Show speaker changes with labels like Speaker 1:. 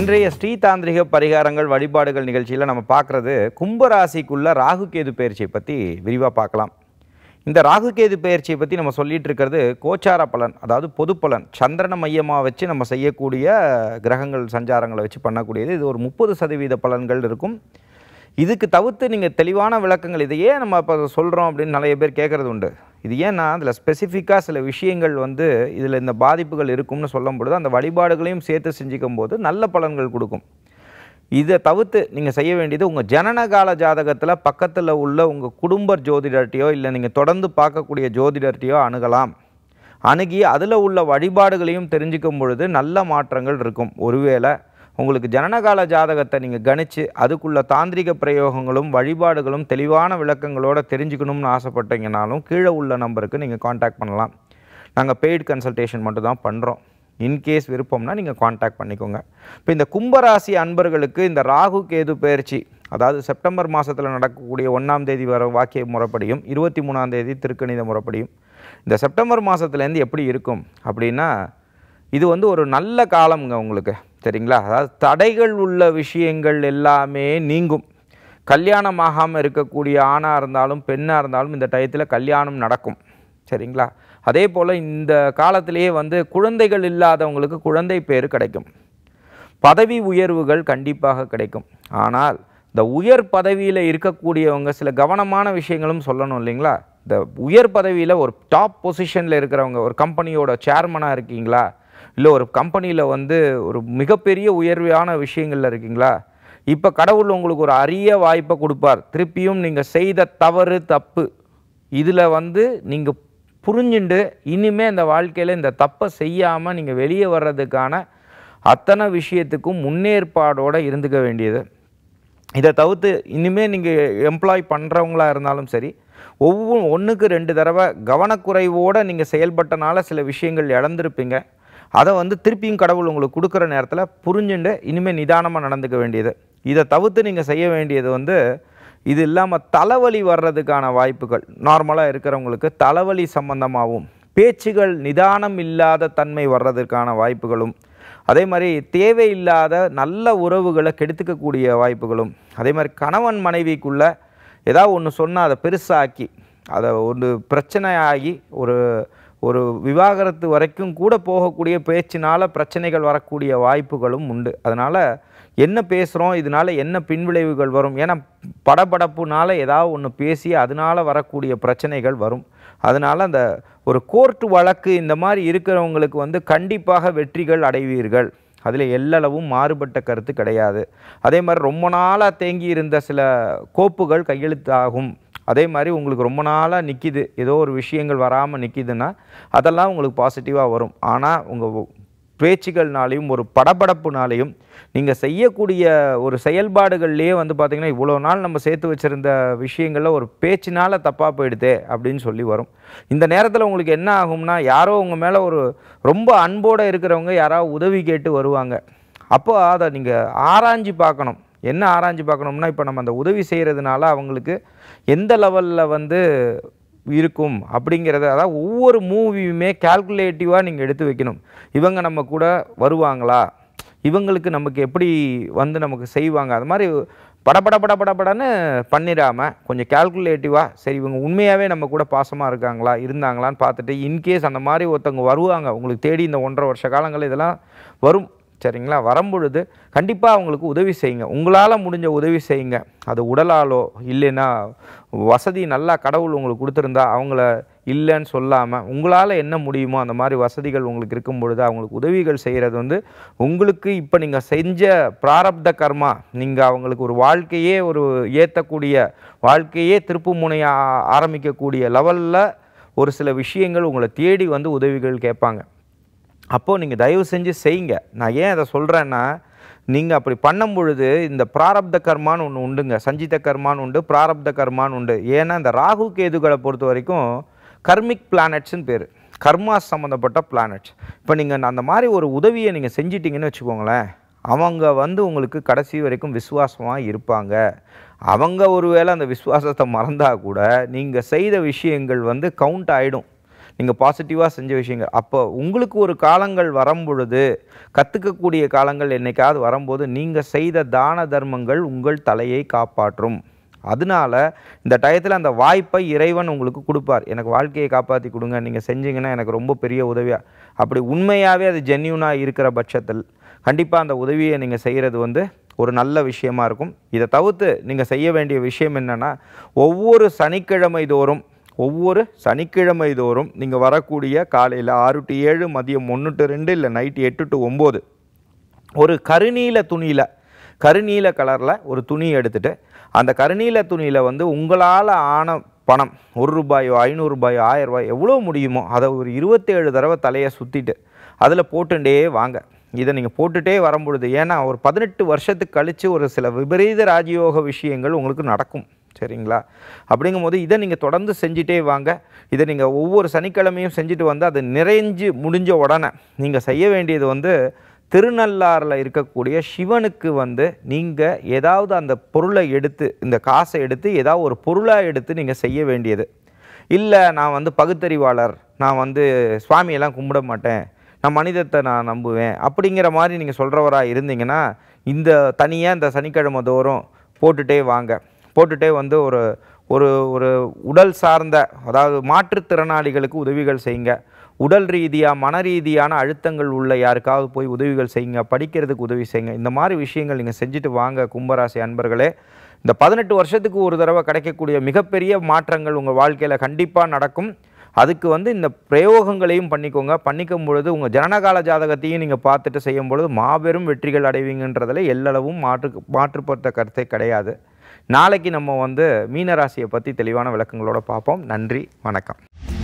Speaker 1: இன்றைய ஸ்ரீ தாந்திரிக பரிகாரங்கள் வழிபாடுகள் நிகழ்ச்சியில் நம்ம பார்க்குறது கும்பராசிக்குள்ள ராகுகேது பயிற்சியை பற்றி விரிவாக பார்க்கலாம் இந்த ராகு கேது பயிற்சியை பற்றி நம்ம சொல்லிகிட்டு இருக்கிறது கோச்சார பலன் அதாவது பொது பலன் சந்திரன மையமாக வச்சு நம்ம செய்யக்கூடிய கிரகங்கள் சஞ்சாரங்களை வச்சு பண்ணக்கூடியது இது ஒரு முப்பது சதவீத பலன்கள் இருக்கும் இதுக்கு தவிர்த்து நீங்கள் தெளிவான விளக்கங்கள் இதையே நம்ம இப்போ சொல்கிறோம் அப்படின்னு நிறைய பேர் கேட்குறது உண்டு இது ஏன்னா அதில் ஸ்பெசிஃபிக்காக சில விஷயங்கள் வந்து இதில் இந்த பாதிப்புகள் இருக்கும்னு சொல்லும் பொழுது அந்த வழிபாடுகளையும் சேர்த்து செஞ்சுக்கும் போது நல்ல பலன்கள் கொடுக்கும் இதை தவிர்த்து நீங்கள் செய்ய வேண்டியது உங்கள் ஜனனகால ஜாதகத்தில் பக்கத்தில் உள்ள உங்கள் குடும்ப ஜோதிடர்கிட்டையோ இல்லை நீங்கள் தொடர்ந்து பார்க்கக்கூடிய ஜோதிடர்கிட்டையோ அணுகலாம் அணுகி அதில் உள்ள வழிபாடுகளையும் தெரிஞ்சுக்கும் பொழுது நல்ல மாற்றங்கள் இருக்கும் ஒருவேளை உங்களுக்கு ஜனனகால ஜாதகத்தை நீங்கள் கணித்து அதுக்குள்ள தாந்திரிக பிரயோகங்களும் வழிபாடுகளும் தெளிவான விளக்கங்களோடு தெரிஞ்சுக்கணும்னு ஆசைப்பட்டீங்கனாலும் கீழே உள்ள நம்பருக்கு நீங்கள் காண்டாக்ட் பண்ணலாம் நாங்கள் பெய்டு கன்சல்டேஷன் மட்டும் தான் பண்ணுறோம் இன்கேஸ் விருப்பம்னா நீங்கள் காண்டாக்ட் பண்ணிக்கோங்க இப்போ இந்த கும்பராசி அன்பர்களுக்கு இந்த ராகு கேது பயிற்சி அதாவது செப்டம்பர் மாதத்தில் நடக்கக்கூடிய ஒன்றாம் தேதி வர வாக்கிய முறைப்படியும் இருபத்தி மூணாம் தேதி திருக்கணித முறைப்படியும் இந்த செப்டம்பர் மாதத்துலேருந்து எப்படி இருக்கும் அப்படின்னா இது வந்து ஒரு நல்ல காலம்ங்க உங்களுக்கு சரிங்களா அதாவது தடைகள் உள்ள விஷயங்கள் எல்லாமே நீங்கும் கல்யாணம் ஆகாமல் இருக்கக்கூடிய ஆணாக இருந்தாலும் பெண்ணாக இருந்தாலும் இந்த டயத்தில் கல்யாணம் நடக்கும் சரிங்களா அதே போல் இந்த காலத்திலேயே வந்து குழந்தைகள் இல்லாதவங்களுக்கு குழந்தை பேர் கிடைக்கும் பதவி உயர்வுகள் கண்டிப்பாக கிடைக்கும் ஆனால் இந்த உயர் பதவியில் இருக்கக்கூடியவங்க சில கவனமான விஷயங்களும் சொல்லணும் இல்லைங்களா இந்த உயர் பதவியில் ஒரு டாப் பொசிஷனில் இருக்கிறவங்க ஒரு கம்பெனியோட சேர்மனாக இருக்கீங்களா இல்லை ஒரு கம்பெனியில் வந்து ஒரு மிகப்பெரிய உயர்வையான விஷயங்களில் இருக்கீங்களா இப்போ கடவுள் உங்களுக்கு ஒரு அரிய வாய்ப்பை கொடுப்பார் திருப்பியும் நீங்கள் செய்த தவறு தப்பு இதில் வந்து நீங்கள் புரிஞ்சுண்டு இனிமேல் இந்த வாழ்க்கையில் இந்த தப்பை செய்யாமல் நீங்கள் வெளியே வர்றதுக்கான அத்தனை விஷயத்துக்கும் முன்னேற்பாடோடு இருந்துக்க வேண்டியது இதை தவிர்த்து இனிமேல் நீங்கள் எம்ப்ளாய் பண்ணுறவங்களாக இருந்தாலும் சரி ஒவ்வொரு ஒன்றுக்கு ரெண்டு தடவை கவனக்குறைவோடு நீங்கள் செயல்பட்டனால சில விஷயங்கள் இழந்திருப்பீங்க அதை வந்து திருப்பியும் கடவுள் உங்களுக்கு கொடுக்குற நேரத்தில் புரிஞ்சுண்டு இனிமேல் நிதானமாக நடந்துக்க வேண்டியது இதை தவிர்த்து நீங்கள் செய்ய வேண்டியது வந்து இது இல்லாமல் தலைவலி வர்றதுக்கான வாய்ப்புகள் நார்மலாக இருக்கிறவங்களுக்கு தலைவலி சம்மந்தமாகவும் பேச்சுகள் நிதானம் இல்லாத தன்மை வர்றதுக்கான வாய்ப்புகளும் அதே மாதிரி தேவையில்லாத நல்ல உறவுகளை கெடுத்துக்கக்கூடிய வாய்ப்புகளும் அதே மாதிரி கணவன் மனைவிக்குள்ளே ஏதாவது ஒன்று சொன்னால் அதை பெருசாக்கி அதை ஒன்று பிரச்சனையாகி ஒரு ஒரு விவாகரத்து வரைக்கும் கூட போகக்கூடிய பேச்சினால் பிரச்சனைகள் வரக்கூடிய வாய்ப்புகளும் உண்டு அதனால் என்ன பேசுகிறோம் இதனால் என்ன பின்விளைவுகள் வரும் ஏன்னா படபடப்புனால் ஏதாவது ஒன்று பேசி அதனால் வரக்கூடிய பிரச்சனைகள் வரும் அதனால் அந்த ஒரு கோர்ட்டு வழக்கு இந்த மாதிரி இருக்கிறவங்களுக்கு வந்து கண்டிப்பாக வெற்றிகள் அடைவீர்கள் அதில் எல்லளவும் மாறுபட்ட கருத்து கிடையாது அதே மாதிரி ரொம்ப நாளாக தேங்கி இருந்த சில கோப்புகள் கையெழுத்தாகும் அதே மாதிரி உங்களுக்கு ரொம்ப நாளாக நிற்கிது ஏதோ ஒரு விஷயங்கள் வராமல் நிற்கிதுன்னா அதெல்லாம் உங்களுக்கு பாசிட்டிவாக வரும் ஆனால் உங்கள் பேச்சுகள்னாலையும் ஒரு படபடப்புனாலையும் நீங்கள் செய்யக்கூடிய ஒரு செயல்பாடுகள்லேயே வந்து பார்த்திங்கன்னா இவ்வளோ நாள் நம்ம சேர்த்து வச்சுருந்த விஷயங்களில் ஒரு பேச்சினால் தப்பாக போயிடுதே அப்படின்னு சொல்லி வரும் இந்த நேரத்தில் உங்களுக்கு என்ன ஆகும்னா யாரோ உங்கள் மேலே ஒரு ரொம்ப அன்போடு இருக்கிறவங்க யாராவது உதவி கேட்டு வருவாங்க அப்போது அதை நீங்கள் ஆராய்ஞ்சு பார்க்கணும் என்ன ஆராய்ஞ்சு பார்க்கணும்னா இப்போ நம்ம அந்த உதவி செய்கிறதுனால அவங்களுக்கு எந்த லெவலில் வந்து இருக்கும் அப்படிங்கிறத அதாவது ஒவ்வொரு மூவியுமே கால்குலேட்டிவாக நீங்கள் எடுத்து வைக்கணும் இவங்க நம்ம கூட வருவாங்களா இவங்களுக்கு நமக்கு எப்படி வந்து நமக்கு செய்வாங்க அது மாதிரி படபட பட படன்னு பண்ணிடாமல் கொஞ்சம் கேல்குலேட்டிவாக சரி இவங்க உண்மையாகவே நம்ம கூட பாசமாக இருக்காங்களா இருந்தாங்களான்னு பார்த்துட்டு இன்கேஸ் அந்த மாதிரி ஒருத்தவங்க வருவாங்க உங்களுக்கு தேடி இந்த ஒன்றரை வருஷ காலங்கள் இதெல்லாம் வரும் சரிங்களா வரும்பொழுது கண்டிப்பாக அவங்களுக்கு உதவி செய்யுங்க உங்களால் முடிஞ்ச உதவி செய்யுங்க அது உடலாலோ இல்லைன்னா வசதி நல்லா கடவுள் உங்களுக்கு கொடுத்துருந்தா அவங்கள இல்லைன்னு சொல்லாமல் உங்களால் என்ன முடியுமோ அந்த மாதிரி வசதிகள் உங்களுக்கு இருக்கும் பொழுது அவங்களுக்கு உதவிகள் செய்கிறது வந்து உங்களுக்கு இப்போ நீங்கள் செஞ்ச பிராரப்த கர்மா நீங்கள் அவங்களுக்கு ஒரு வாழ்க்கையே ஒரு ஏற்றக்கூடிய வாழ்க்கையே திருப்பு முனையாக ஆரம்பிக்கக்கூடிய லெவலில் ஒரு சில விஷயங்கள் உங்களை தேடி வந்து உதவிகள் கேட்பாங்க அப்போது நீங்கள் தயவு செஞ்சு செய்யுங்க நான் ஏன் அதை சொல்கிறேன்னா நீங்கள் அப்படி பண்ணும் பொழுது இந்த பிராரப்த கர்மான்னு ஒன்று உண்டுங்க சஞ்சித கர்மான்னு உண்டு பிராரப்த கர்மான்னு உண்டு ஏன்னா இந்த ராகு கேதுகளை பொறுத்த வரைக்கும் கர்மிக் பிளானட்ஸ்னு பேர் கர்மா சம்மந்தப்பட்ட பிளானட்ஸ் இப்போ நீங்கள் அந்த மாதிரி ஒரு உதவியை நீங்கள் செஞ்சிட்டிங்கன்னு வச்சுக்கோங்களேன் அவங்க வந்து உங்களுக்கு கடைசி வரைக்கும் விசுவாசமாக இருப்பாங்க அவங்க ஒருவேளை அந்த விசுவாசத்தை மறந்தால் கூட நீங்கள் செய்த விஷயங்கள் வந்து கவுண்ட் ஆகிடும் நீங்கள் பாசிட்டிவாக செஞ்ச விஷயங்கள் அப்போ உங்களுக்கு ஒரு காலங்கள் வரும்பொழுது கற்றுக்கக்கூடிய காலங்கள் என்னைக்காவது வரும்போது நீங்கள் செய்த தான தர்மங்கள் உங்கள் தலையை காப்பாற்றும் அதனால இந்த டயத்தில் அந்த வாய்ப்பை இறைவன் உங்களுக்கு கொடுப்பார் எனக்கு வாழ்க்கையை காப்பாற்றி கொடுங்க நீங்கள் செஞ்சீங்கன்னா எனக்கு ரொம்ப பெரிய உதவியாக அப்படி உண்மையாகவே அது ஜென்யூனாக இருக்கிற பட்சத்தில் கண்டிப்பாக அந்த உதவியை நீங்கள் செய்கிறது வந்து ஒரு நல்ல விஷயமா இருக்கும் இதை தவிர்த்து நீங்கள் செய்ய வேண்டிய விஷயம் என்னென்னா ஒவ்வொரு சனிக்கிழமை தோறும் ஒவ்வொரு சனிக்கிழமை தோறும் நீங்கள் வரக்கூடிய காலையில் ஆறு டு ஏழு மதியம் ஒன்று டு ரெண்டு இல்லை நைட்டு எட்டு டு ஒம்பது ஒரு கருநீல துணியில் கருநீல கலரில் ஒரு துணி எடுத்துகிட்டு அந்த கருநீல துணியில் வந்து உங்களால் ஆன பணம் ஒரு ரூபாயோ ஐநூறுரூபாயோ ரூபாய் எவ்வளோ முடியுமோ அதை ஒரு இருபத்தேழு தடவை தலையை சுற்றிட்டு அதில் போட்டுட்டே வாங்க இதை நீங்கள் போட்டுகிட்டே வரும்பொழுது ஏன்னா ஒரு பதினெட்டு வருஷத்துக்கு கழித்து ஒரு சில விபரீத ராஜயோக விஷயங்கள் உங்களுக்கு நடக்கும் சரிங்களா அப்படிங்கும் போது இதை நீங்கள் தொடர்ந்து செஞ்சுட்டே வாங்க இதை நீங்கள் ஒவ்வொரு சனிக்கிழமையும் செஞ்சுட்டு வந்து அது நிறைஞ்சு முடிஞ்ச உடனே நீங்கள் செய்ய வேண்டியது வந்து திருநள்ளாறில் இருக்கக்கூடிய சிவனுக்கு வந்து நீங்கள் ஏதாவது அந்த பொருளை எடுத்து இந்த காசை எடுத்து ஏதாவது ஒரு பொருளாக எடுத்து நீங்கள் செய்ய வேண்டியது இல்லை நான் வந்து பகுத்தறிவாளர் நான் வந்து சுவாமியெல்லாம் கும்பிட மாட்டேன் நான் மனிதத்தை நான் நம்புவேன் அப்படிங்கிற மாதிரி நீங்கள் சொல்கிறவராக இருந்தீங்கன்னா இந்த தனியாக இந்த சனிக்கிழமை தோறும் போட்டுகிட்டே வாங்க போட்டுகிட்டே வந்து ஒரு ஒரு ஒரு உடல் சார்ந்த அதாவது மாற்றுத்திறனாளிகளுக்கு உதவிகள் செய்யுங்க உடல் ரீதியாக மன ரீதியான அழுத்தங்கள் உள்ள யாருக்காவது போய் உதவிகள் செய்யுங்க படிக்கிறதுக்கு உதவி செய்யுங்க இந்த மாதிரி விஷயங்கள் நீங்கள் செஞ்சுட்டு வாங்க கும்பராசி அன்பர்களே இந்த பதினெட்டு வருஷத்துக்கு ஒரு தடவை கிடைக்கக்கூடிய மிகப்பெரிய மாற்றங்கள் உங்கள் வாழ்க்கையில் கண்டிப்பாக நடக்கும் அதுக்கு வந்து இந்த பிரயோகங்களையும் பண்ணிக்கோங்க பண்ணிக்கும் பொழுது உங்கள் ஜனனகால ஜாதகத்தையும் நீங்கள் பார்த்துட்டு செய்யும் பொழுது மாபெரும் வெற்றிகள் அடைவீங்கன்றதில் எல்லளவும் மாற்று மாற்றுப்பட்ட கருத்தை கிடையாது நாளைக்கு நம்ம வந்து மீனராசியை பற்றி தெளிவான விளக்கங்களோட பார்ப்போம் நன்றி வணக்கம்